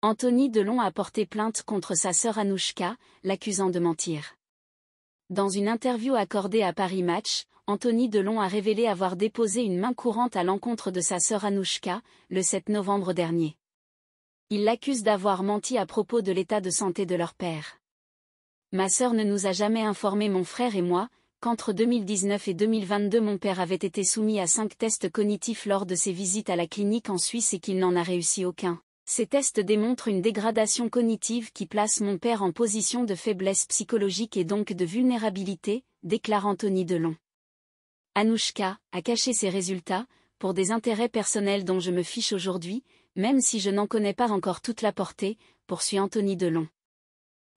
Anthony Delon a porté plainte contre sa sœur Anouchka, l'accusant de mentir. Dans une interview accordée à Paris Match, Anthony Delon a révélé avoir déposé une main courante à l'encontre de sa sœur Anouchka, le 7 novembre dernier. Il l'accuse d'avoir menti à propos de l'état de santé de leur père. Ma sœur ne nous a jamais informé mon frère et moi, qu'entre 2019 et 2022 mon père avait été soumis à cinq tests cognitifs lors de ses visites à la clinique en Suisse et qu'il n'en a réussi aucun. Ces tests démontrent une dégradation cognitive qui place mon père en position de faiblesse psychologique et donc de vulnérabilité, déclare Anthony Delon. Anouchka a caché ses résultats, pour des intérêts personnels dont je me fiche aujourd'hui, même si je n'en connais pas encore toute la portée, poursuit Anthony Delon.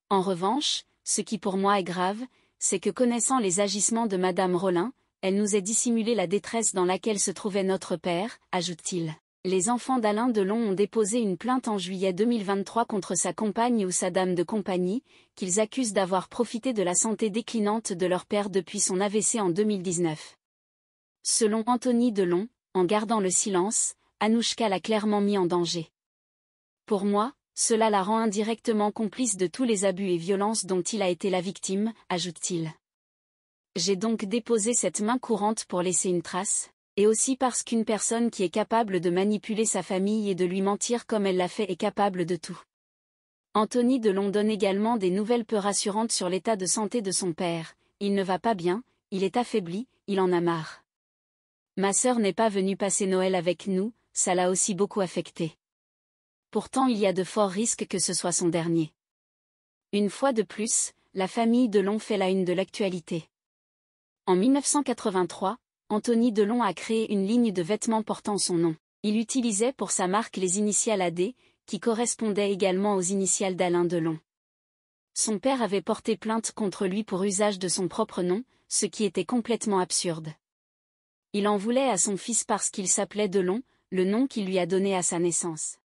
En revanche, ce qui pour moi est grave, c'est que connaissant les agissements de Madame Rollin, elle nous ait dissimulé la détresse dans laquelle se trouvait notre père, ajoute-t-il. Les enfants d'Alain Delon ont déposé une plainte en juillet 2023 contre sa compagne ou sa dame de compagnie, qu'ils accusent d'avoir profité de la santé déclinante de leur père depuis son AVC en 2019. Selon Anthony Delon, en gardant le silence, Anouchka l'a clairement mis en danger. Pour moi, cela la rend indirectement complice de tous les abus et violences dont il a été la victime, ajoute-t-il. J'ai donc déposé cette main courante pour laisser une trace, et aussi parce qu'une personne qui est capable de manipuler sa famille et de lui mentir comme elle l'a fait est capable de tout. Anthony Delon donne également des nouvelles peu rassurantes sur l'état de santé de son père, il ne va pas bien, il est affaibli, il en a marre. Ma sœur n'est pas venue passer Noël avec nous, ça l'a aussi beaucoup affecté. Pourtant il y a de forts risques que ce soit son dernier. Une fois de plus, la famille Delon fait la une de l'actualité. En 1983, Anthony Delon a créé une ligne de vêtements portant son nom. Il utilisait pour sa marque les initiales AD, qui correspondaient également aux initiales d'Alain Delon. Son père avait porté plainte contre lui pour usage de son propre nom, ce qui était complètement absurde. Il en voulait à son fils parce qu'il s'appelait Delon, le nom qu'il lui a donné à sa naissance.